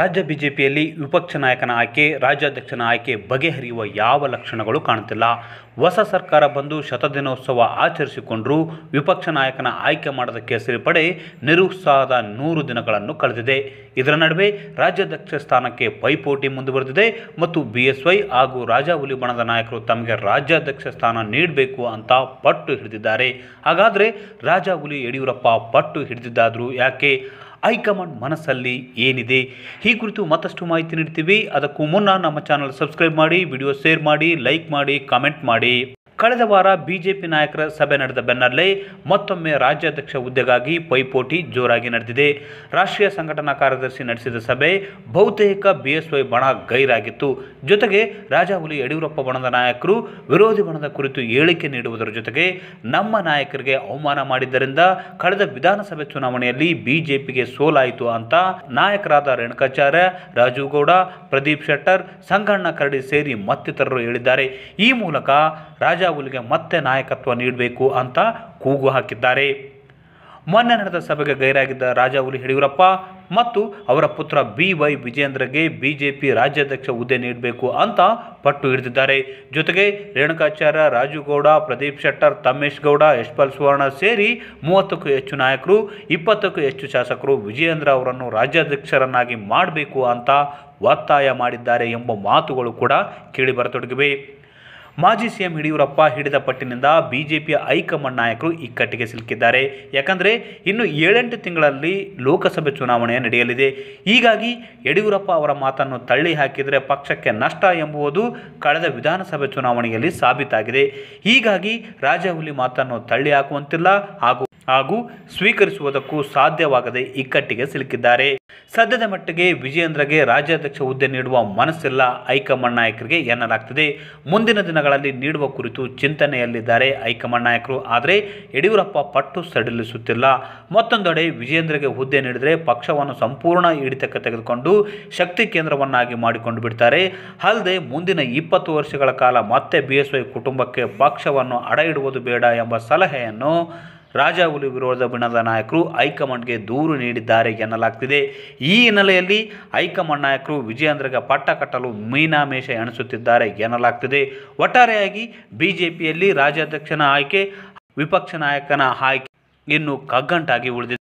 ರಾಜ್ಯ ಬಿಜೆಪಿಯಲ್ಲಿ ವಿಪಕ್ಷ ನಾಯಕನ ಆಯ್ಕೆ ರಾಜ್ಯಾಧ್ಯಕ್ಷನ ಆಯ್ಕೆ ಬಗೆಹರಿಯುವ ಯಾವ ಲಕ್ಷಣಗಳು ಕಾಣುತ್ತಿಲ್ಲ ಹೊಸ ಸರ್ಕಾರ ಬಂದು ಶತದಿನೋತ್ಸವ ಆಚರಿಸಿಕೊಂಡರೂ ವಿಪಕ್ಷ ನಾಯಕನ ಆಯ್ಕೆ ಮಾಡೋದಕ್ಕೆ ಕೇಸರಿ ಪಡೆ ನಿರುತ್ಸಾಹದ ನೂರು ದಿನಗಳನ್ನು ಕಳೆದಿದೆ ಇದರ ನಡುವೆ ರಾಜ್ಯಾಧ್ಯಕ್ಷ ಸ್ಥಾನಕ್ಕೆ ಪೈಪೋಟಿ ಮುಂದುವರೆದಿದೆ ಮತ್ತು ಬಿಎಸ್ವೈ ಹಾಗೂ ರಾಜಾ ಹುಲಿ ಬಣದ ನಾಯಕರು ತಮಗೆ ರಾಜ್ಯಾಧ್ಯಕ್ಷ ಸ್ಥಾನ ನೀಡಬೇಕು ಅಂತ ಪಟ್ಟು ಹಿಡಿದಿದ್ದಾರೆ ಹಾಗಾದರೆ ರಾಜಾ ಹುಲಿ ಯಡಿಯೂರಪ್ಪ ಪಟ್ಟು ಹಿಡಿದಿದ್ದಾದರೂ ಯಾಕೆ ಹೈಕಮಾಂಡ್ ಮನಸ್ಸಲ್ಲಿ ಏನಿದೆ ಈ ಕುರಿತು ಮತ್ತಷ್ಟು ಮಾಹಿತಿ ನೀಡ್ತೀವಿ ಅದಕ್ಕೂ ಮುನ್ನ ನಮ್ಮ ಚಾನಲ್ ಸಬ್ಸ್ಕ್ರೈಬ್ ಮಾಡಿ ವಿಡಿಯೋ ಶೇರ್ ಮಾಡಿ ಲೈಕ್ ಮಾಡಿ ಕಾಮೆಂಟ್ ಮಾಡಿ ಕಳೆದ ವಾರ ಬಿಜೆಪಿ ನಾಯಕರ ಸಭೆ ನಡೆದ ಬೆನ್ನಲ್ಲೇ ಮತ್ತೊಮ್ಮೆ ರಾಜ್ಯಾಧ್ಯಕ್ಷ ಹುದ್ದೆಗಾಗಿ ಪೈಪೋಟಿ ಜೋರಾಗಿ ನಡೆದಿದೆ ರಾಷ್ಟ್ರೀಯ ಸಂಘಟನಾ ಕಾರ್ಯದರ್ಶಿ ನಡೆಸಿದ ಸಭೆ ಬಹುತೇಕ ಬಿಎಸ್ವೈ ಬಣ ಗೈರಾಗಿತ್ತು ಜೊತೆಗೆ ರಾಜಾಹುಲಿ ಯಡಿಯೂರಪ್ಪ ಬಣದ ನಾಯಕರು ವಿರೋಧಿ ಬಣದ ಕುರಿತು ಹೇಳಿಕೆ ನೀಡುವುದರ ಜೊತೆಗೆ ನಮ್ಮ ನಾಯಕರಿಗೆ ಅವಮಾನ ಮಾಡಿದ್ದರಿಂದ ಕಳೆದ ವಿಧಾನಸಭೆ ಚುನಾವಣೆಯಲ್ಲಿ ಬಿಜೆಪಿಗೆ ಸೋಲಾಯಿತು ಅಂತ ನಾಯಕರಾದ ರೇಣುಕಾಚಾರ್ಯ ರಾಜುಗೌಡ ಪ್ರದೀಪ್ ಶೆಟ್ಟರ್ ಸಂಗಣ್ಣ ಕರಡಿ ಸೇರಿ ಮತ್ತಿತರರು ಹೇಳಿದ್ದಾರೆ ಈ ಮೂಲಕ ರಾಜ ತಂಜಾವೂರಿಗೆ ಮತ್ತೆ ನಾಯಕತ್ವ ನೀಡಬೇಕು ಅಂತ ಕೂಗು ಹಾಕಿದ್ದಾರೆ ಮೊನ್ನೆ ನಡೆದ ಸಭೆಗೆ ಗೈರಾಗಿದ್ದ ರಾಜಾವುಲಿ ಯಡಿಯೂರಪ್ಪ ಮತ್ತು ಅವರ ಪುತ್ರ ಬಿ ವೈ ವಿಜೇಂದ್ರಗೆ ಬಿಜೆಪಿ ರಾಜ್ಯಾಧ್ಯಕ್ಷ ಹುದ್ದೆ ನೀಡಬೇಕು ಅಂತ ಪಟ್ಟು ಹಿಡಿದಿದ್ದಾರೆ ಜೊತೆಗೆ ರೇಣುಕಾಚಾರ್ಯ ರಾಜುಗೌಡ ಪ್ರದೀಪ್ ಶೆಟ್ಟರ್ ತಮ್ಮೇಶ್ ಗೌಡ ಯಶ್ಪಾಲ್ ಸುವರ್ಣ ಸೇರಿ ಮೂವತ್ತಕ್ಕೂ ಹೆಚ್ಚು ನಾಯಕರು ಇಪ್ಪತ್ತಕ್ಕೂ ಹೆಚ್ಚು ಶಾಸಕರು ವಿಜಯೇಂದ್ರ ಅವರನ್ನು ರಾಜ್ಯಾಧ್ಯಕ್ಷರನ್ನಾಗಿ ಮಾಡಬೇಕು ಅಂತ ಒತ್ತಾಯ ಮಾಡಿದ್ದಾರೆ ಎಂಬ ಮಾತುಗಳು ಕೂಡ ಕೇಳಿಬರತೊಡಗಿವೆ ಮಾಜಿ ಸಿಎಂ ಯಡಿಯೂರಪ್ಪ ಹಿಡಿದ ಪಟ್ಟಿನಿಂದ ಬಿಜೆಪಿಯ ಹೈಕಮಾಂಡ್ ನಾಯಕರು ಇಕ್ಕಟ್ಟಿಗೆ ಸಿಲುಕಿದ್ದಾರೆ ಯಾಕಂದರೆ ಇನ್ನು ಏಳೆಂಟು ತಿಂಗಳಲ್ಲಿ ಲೋಕಸಭೆ ಚುನಾವಣೆ ನಡೆಯಲಿದೆ ಹೀಗಾಗಿ ಯಡಿಯೂರಪ್ಪ ಅವರ ಮಾತನ್ನು ತಳ್ಳಿ ಹಾಕಿದರೆ ಪಕ್ಷಕ್ಕೆ ನಷ್ಟ ಎಂಬುದು ಕಳೆದ ವಿಧಾನಸಭೆ ಚುನಾವಣೆಯಲ್ಲಿ ಸಾಬೀತಾಗಿದೆ ಹೀಗಾಗಿ ರಾಜಹುಲಿ ಮಾತನ್ನು ತಳ್ಳಿ ಹಾಕುವಂತಿಲ್ಲ ಹಾಗೂ ಹಾಗೂ ಸ್ವೀಕರಿಸುವುದಕ್ಕೂ ಸಾಧ್ಯವಾಗದೆ ಇಕ್ಕಟ್ಟಿಗೆ ಸಿಲುಕಿದ್ದಾರೆ ಸದ್ಯದ ಮಟ್ಟಿಗೆ ವಿಜಯೇಂದ್ರಗೆ ರಾಜ್ಯಾಧ್ಯಕ್ಷ ಹುದ್ದೆ ನೀಡುವ ಮನಸ್ಸಿಲ್ಲ ಹೈಕಮಾಂಡ್ ನಾಯಕರಿಗೆ ಎನ್ನಲಾಗ್ತಿದೆ ಮುಂದಿನ ದಿನಗಳಲ್ಲಿ ನೀಡುವ ಕುರಿತು ಚಿಂತನೆಯಲ್ಲಿದ್ದಾರೆ ಹೈಕಮಾಂಡ್ ನಾಯಕರು ಆದರೆ ಯಡಿಯೂರಪ್ಪ ಪಟ್ಟು ಸಡಿಲಿಸುತ್ತಿಲ್ಲ ಮತ್ತೊಂದೆಡೆ ವಿಜಯೇಂದ್ರಗೆ ಹುದ್ದೆ ನೀಡಿದರೆ ಪಕ್ಷವನ್ನು ಸಂಪೂರ್ಣ ಹಿಡಿತಕ್ಕೆ ತೆಗೆದುಕೊಂಡು ಶಕ್ತಿ ಕೇಂದ್ರವನ್ನಾಗಿ ಮಾಡಿಕೊಂಡು ಬಿಡ್ತಾರೆ ಅಲ್ಲದೆ ಮುಂದಿನ ಇಪ್ಪತ್ತು ವರ್ಷಗಳ ಕಾಲ ಮತ್ತೆ ಬಿಎಸ್ವೈ ಕುಟುಂಬಕ್ಕೆ ಪಕ್ಷವನ್ನು ಅಡ ಇಡುವುದು ಬೇಡ ಎಂಬ ಸಲಹೆಯನ್ನು ರಾಜ ಹುಲಿ ವಿರೋಧ ಬಣದ ನಾಯಕರು ಹೈಕಮಾಂಡ್ಗೆ ದೂರು ನೀಡಿದ್ದಾರೆ ಎನ್ನಲಾಗ್ತಿದೆ ಈ ಹಿನ್ನೆಲೆಯಲ್ಲಿ ಹೈಕಮಾಂಡ್ ನಾಯಕರು ವಿಜಯೇಂದ್ರಗೆ ಪಟ್ಟ ಕಟ್ಟಲು ಮೀನಾಮೇಷ ಎಣಿಸುತ್ತಿದ್ದಾರೆ ಎನ್ನಲಾಗ್ತಿದೆ ಒಟ್ಟಾರೆಯಾಗಿ ಬಿಜೆಪಿಯಲ್ಲಿ ರಾಜ್ಯಾಧ್ಯಕ್ಷನ ಆಯ್ಕೆ ವಿಪಕ್ಷ ನಾಯಕನ ಆಯ್ಕೆ ಇನ್ನು ಕಗ್ಗಂಟಾಗಿ ಉಳಿದಿದೆ